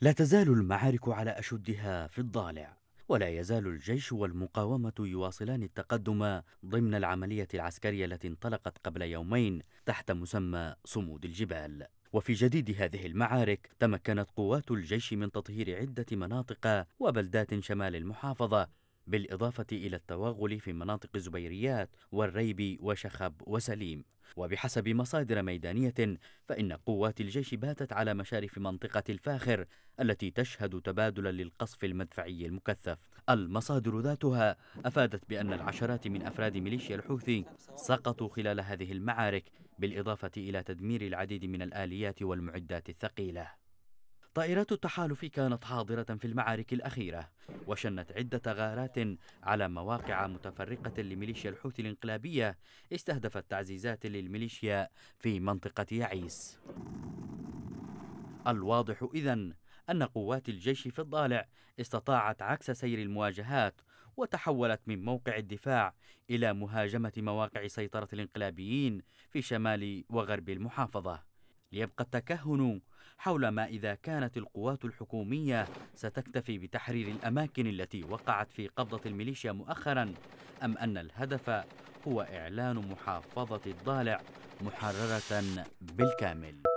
لا تزال المعارك على أشدها في الضالع ولا يزال الجيش والمقاومة يواصلان التقدم ضمن العملية العسكرية التي انطلقت قبل يومين تحت مسمى صمود الجبال وفي جديد هذه المعارك تمكنت قوات الجيش من تطهير عدة مناطق وبلدات شمال المحافظة بالإضافة إلى التوغل في مناطق زبيريات والريب وشخب وسليم وبحسب مصادر ميدانية فإن قوات الجيش باتت على مشارف منطقة الفاخر التي تشهد تبادلا للقصف المدفعي المكثف المصادر ذاتها أفادت بأن العشرات من أفراد ميليشيا الحوثي سقطوا خلال هذه المعارك بالإضافة إلى تدمير العديد من الآليات والمعدات الثقيلة طائرات التحالف كانت حاضرة في المعارك الأخيرة وشنت عدة غارات على مواقع متفرقة لميليشيا الحوثي الانقلابية استهدفت تعزيزات للميليشيا في منطقة يعيس الواضح إذن أن قوات الجيش في الضالع استطاعت عكس سير المواجهات وتحولت من موقع الدفاع إلى مهاجمة مواقع سيطرة الانقلابيين في شمال وغرب المحافظة ليبقى التكهن حول ما إذا كانت القوات الحكومية ستكتفي بتحرير الأماكن التي وقعت في قبضة الميليشيا مؤخرا أم أن الهدف هو إعلان محافظة الضالع محررة بالكامل